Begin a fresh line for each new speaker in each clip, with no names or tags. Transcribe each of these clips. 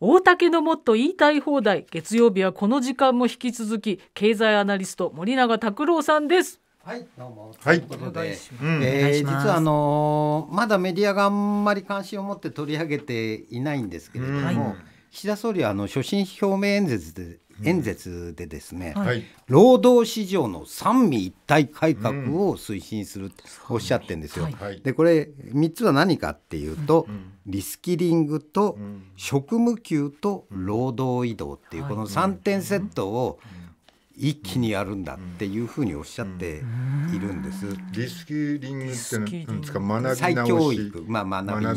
大竹のもっと言いたい放題月曜日はこの時間も引き続き経済アナリスト森永卓郎さんですはい、どうも。はい、ということで、うん、えー、実はあ
のー、まだメディアがあんまり関心を持って取り上げていないんですけれども、うん、岸田総理はあの所信表明演説で演説でですね、はい、労働市場の三位一体改革を推進するっておっしゃってるんですよ。はい、でこれ3つは何かっていうと、リスキリングと職務給と労働移動っていうこの3点セットを一気にやる
んだっていうふうにおっしゃっているんです。リスキリングってなんですか学び直し、再教育まあ学び直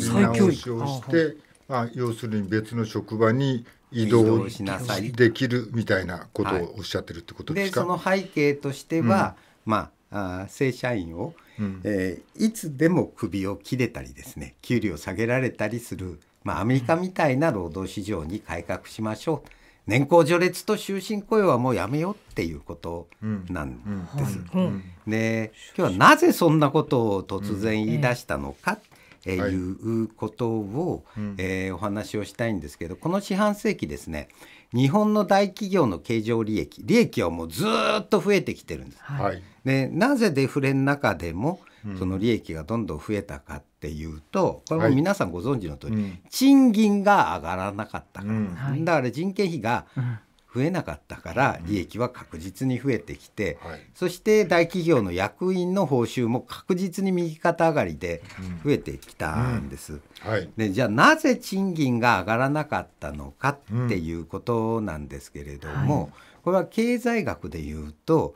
しをして、まあ要するに別の職場に移動しなさいできるみたいなことをおっしゃってるってことですか、はい、そ
の背景としては、うん、まあ正社員を、うん、えー、いつでも首を切れたりですね給料下げられたりする、まあ、アメリカみたいな労働市場に改革しましょう、年功序列と終身雇用はもうやめようっていうことなんです。で今日はなぜそんなことを突然言い出したのかえー、はい、いうことを、えー、お話をしたいんですけど、この四半世紀ですね日本の大企業の経常利益利益はもうずっと増えてきてるんです。はい、でなぜデフレの中でもその利益がどんどん増えたかっていうとこれも皆さんご存知の通り、はい、賃金が上がらなかったから、だから人件費が増えなかったから利益は確実に増えてきて、うんはい、そして大企業の役員の報酬も確実に右肩上がりで増えてきたんです。うんはい、でじゃあなぜ賃金が上がらなかったのかっていうことなんですけれども、これは経済学でいうと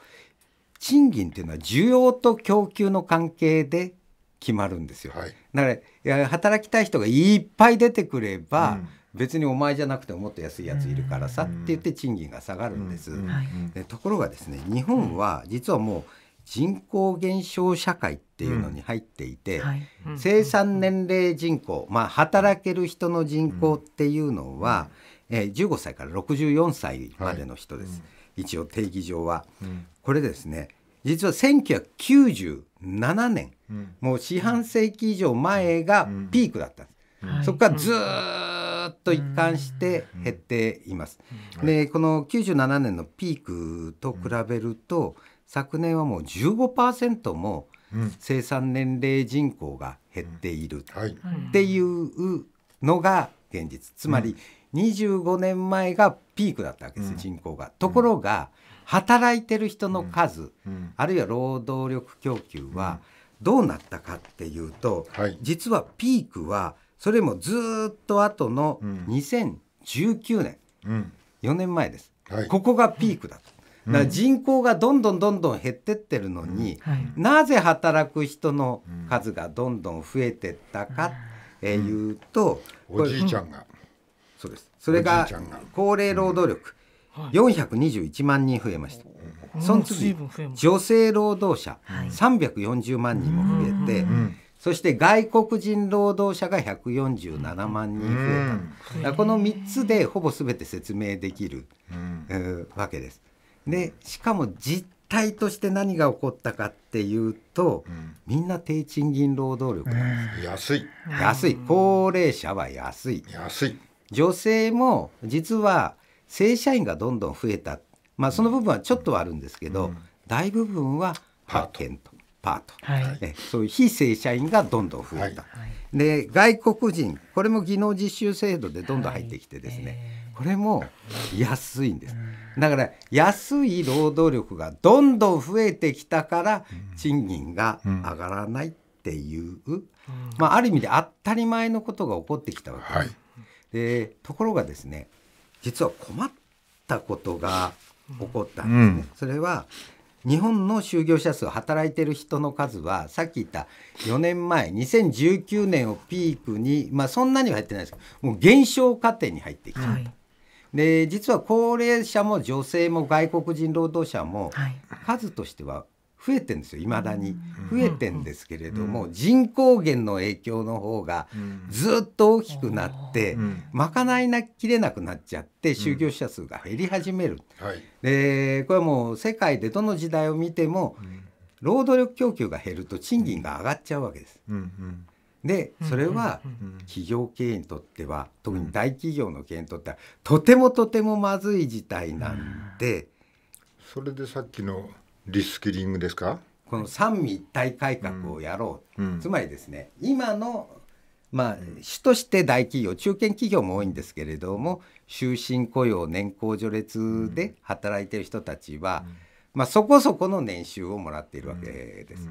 賃金っていうのは需要と供給の関係で決まるんですよ。はい、だからいや働きたい人がいっぱい出てくれば、うん別にお前じゃなくてもっと安いやついるからさって言って賃金が下がるんです。でところがですね日本は実はもう人口減少社会っていうのに入っていて、生産年齢人口、まあ、働ける人の人口っていうのは、えー、15歳から64歳までの人です、一応定義上は。これですね実は1997年、もう四半世紀以上前がピークだったんです。そこからずっと一貫して減っています。でこの97年のピークと比べると、昨年はもう15%も生産年齢人口が減っているっていうのが現実つまり25年前がピークだったわけです、人口が。ところが働いてる人の数、あるいは労働力供給はどうなったかっていうと、実はピークはそれもずっと後の2019年、うん、4年前です、はい、ここがピークだと。だから人口がどんどんどんどん減ってってるのに、うんはい、なぜ働く人の数がどんどん増えてったかっていうと、うん、おじいちゃんがそうですそれが高齢労働力、うん、421万人増えました、その次女性労働者、340万人も増えて、そして外国人労働者が147万人増えた、うん、この3つでほぼ全て説明できる、うん、わけです。でしかも実態として何が起こったかっていうと、うん、みんな低賃金労働力なんです、安い安い高齢者は安い安い女性も実は正社員がどんどん増えた、まあ、その部分はちょっとはあるんですけど、大部分は派遣と。パート、はい、そういう非正社員がどんどん増えた、はい、で外国人これも技能実習制度でどんどん入ってきてですね、はいえー、これも安いんです、うん、だから安い労働力がどんどん増えてきたから賃金が上がらないっていう、うんうん、まあ、ある意味で当たり前のことが起こってきたわけです。でところがですね実は困ったことが起こったんですね。それは日本の就業者数働いてる人の数はさっき言った4年前2019年をピークに、まあ、そんなには入ってないですけどもう減少過程に入ってきちゃう、はい、で実は高齢者も女性も外国人労働者も数としては増えてんですよいまだに増えてんですけれども、人口減の影響の方がずっと大きくなって、賄いなきれなくなっちゃって就業者数が減り始める、でこれはもう世界でどの時代を見ても、労働力供給が減ると賃金が上がっちゃうわけです。でそれは企業経営にとっては特に大企業の経営にとってはとてもとてもまずい事態なんで。それでさっきのリスキリングですかこの三位一体改革をやろう、うんうん、つまりですね今のまあ、主として大企業中堅企業も多いんですけれども終身雇用年功序列で働いてる人たちは、まあ、そこそこの年収をもらっているわけです。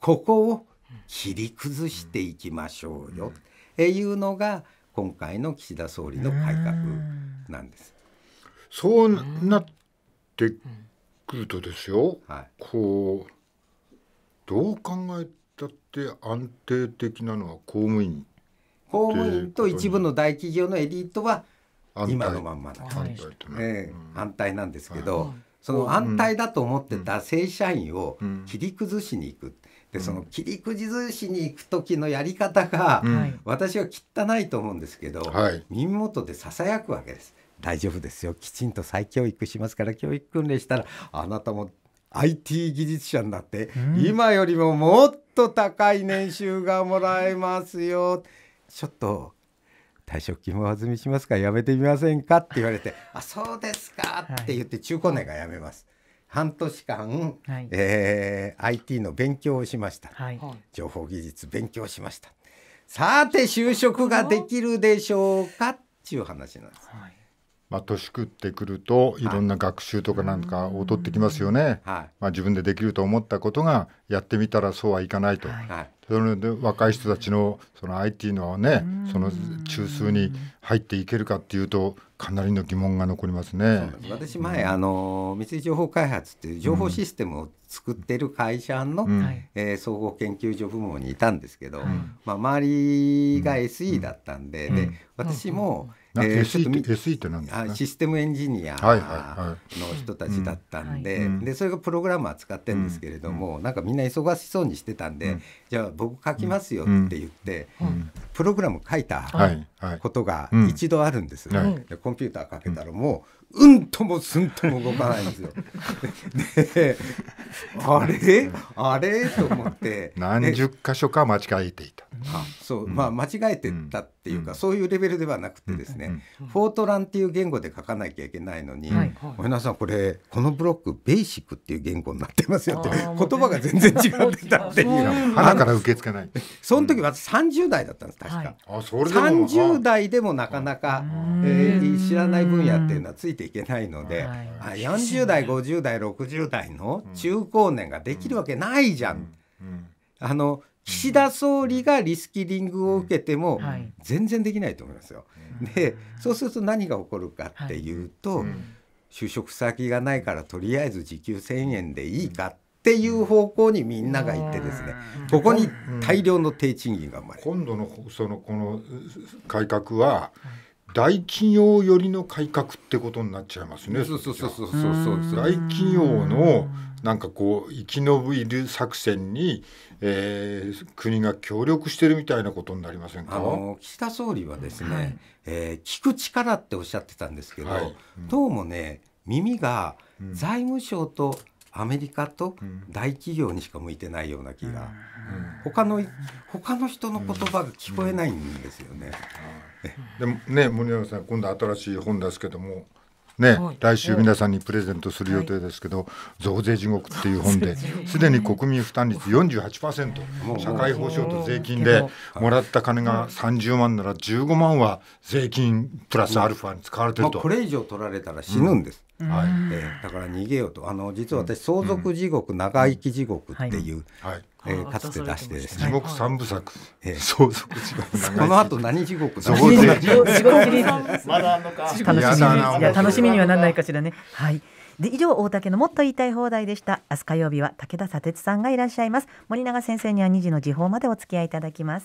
ここを切り崩していきましょうよっていうのが今回の岸田総理の改革
なんです。そうなってくるとですよ、はい、こうどう考えたって安定的なのは公務員
公務員と一部の大企業のエリートは
今のまんまだ反対,、
ね反対なん
ですけど、
その安泰だと思ってた正社員を切り崩しに行く。でその切り崩しに行く時のやり方が、うん、私は汚いと思うんですけど、はい、耳元でささやくわけです。大丈夫ですよきちんと再教育しますから教育訓練したらあなたも IT 技術者になって、うん、今よりももっと高い年収がもらえますよちょっと退職金も弾みしますかやめてみませんかって言われて あそうですかって言って中高年が辞めます。半年間、はい、えー、IT の勉強をしました、はい、情報技術勉強しましたさて就職ができるでしょうかっていう話なんです。
はいまあ、年食ってくるといろんな学習とかなんか劣ってきますよね、はい、まあ、自分でできると思ったことがやってみたらそうはいかないと、はい、それで若い人たちのその IT のねその中枢に入っていけるかっていうとかなりの疑問が残りますね
私前、あの三井情報開発っていう情報システムを作ってる会社の、うん、えー、総合研究所部門にいたんですけど、うん、まあ、周りが SE だったんでうん、で私も、うんえー、SE って何ですかシステムエンジニアの人たちだったんで,、でそれがプログラマー使ってるんですけれども、うなんかみんな忙しそうにしてたんで、じゃあ僕書きますよって言って、プログラム書いたことが一度あるんです、でコンピューターかけたらもう、うんともすんとも動かないんですよ。で
あれあれ
と思って何十箇所か間違えていた。そう、まあ間違えてたっていうか、そういうレベルではなくてですね、フォートランっていう言語で書かなきゃいけないのに、はおなさんこれこのブロックベーシックっていう言語になってますよって言葉が全然違ってたっていう鼻から受け付けないその時私30代だったんです確か、はい、30代でもなかなか、えー、知らない分野っていうのはついていけないので、はい、40代50代60代の中高年ができるわけないじゃん、あの岸田総理がリスキリングを受けても全然できないと思いますよ。でそうすると何が起こるかっていうと、就職先がないからとりあえず時給1,000円でいいかっていう方向にみんなが行ってですねここに大量の低
賃金が生まれる。今度のそのこの改革は、大企業寄りの改革ってことになっちゃいますね。そうそうそうそうそうそう大企業のなんかこう生き延びる作戦に、えー、国が協力してるみたいなことになりませんか。あの岸田総理はですね、はい、えー、聞く力って
おっしゃってたんですけど、はいうん、どうもね耳が財務省と、うんアメリカと大企業にしか向いてないような気が、うん、他の他の人の言葉が聞こえないんですよね。うんうん、
でもね森永さん今度新しい本ですけども。ね、来週皆さんにプレゼントする予定ですけど「増税地獄」っていう本で すでに国民負担率48%社会保障と税金でもらった金が30万なら15万は税金プラスアルファに使われてると、これ
以上取られたら死ぬんです、はいえー、だから逃げようとあの実は私相続地獄、長生き地獄っていう、はいえー、かつて出してですね地獄三部作、えー、相続地獄この後何地獄だ地獄シリーズまだあの
か楽しみにはなんないかしらねはいで以上大竹のもっと言いたい放題でした明日火曜日は武田砂鉄さんがいらっしゃいます森永先生には2時の時報までお付き合いいただきます